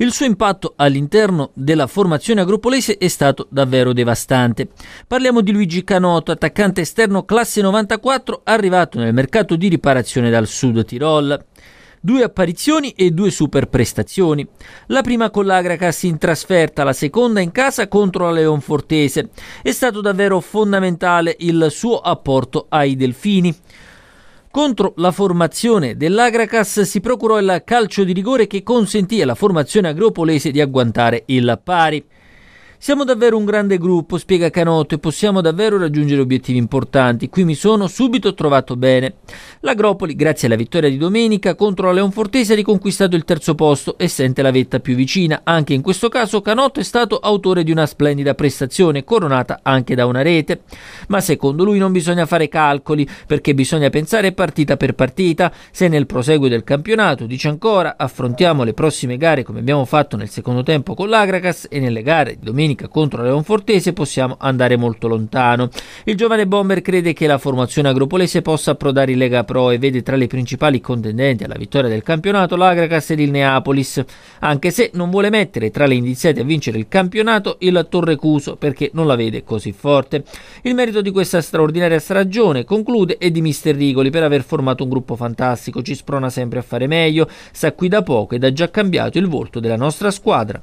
Il suo impatto all'interno della formazione agropolese è stato davvero devastante. Parliamo di Luigi Canotto, attaccante esterno classe 94, arrivato nel mercato di riparazione dal Sud Tirol due apparizioni e due super prestazioni. La prima con l'Agracas in trasferta, la seconda in casa contro la Leonfortese. È stato davvero fondamentale il suo apporto ai Delfini. Contro la formazione dell'Agracas si procurò il calcio di rigore che consentì alla formazione agropolese di agguantare il pari. Siamo davvero un grande gruppo, spiega Canotto, e possiamo davvero raggiungere obiettivi importanti. Qui mi sono subito trovato bene. L'Agropoli, grazie alla vittoria di domenica contro la Leonfortese, ha riconquistato il terzo posto e sente la vetta più vicina. Anche in questo caso Canotto è stato autore di una splendida prestazione, coronata anche da una rete. Ma secondo lui non bisogna fare calcoli, perché bisogna pensare partita per partita. Se nel proseguo del campionato, dice ancora, affrontiamo le prossime gare come abbiamo fatto nel secondo tempo con l'Agracas e nelle gare di domenica domenica contro Leonfortese possiamo andare molto lontano. Il giovane bomber crede che la formazione agropolese possa approdare in Lega Pro e vede tra le principali contendenti alla vittoria del campionato l'Agracas ed il Neapolis, anche se non vuole mettere tra le indiziate a vincere il campionato il Cuso perché non la vede così forte. Il merito di questa straordinaria stagione conclude è di Mister Rigoli per aver formato un gruppo fantastico, ci sprona sempre a fare meglio, sta qui da poco ed ha già cambiato il volto della nostra squadra.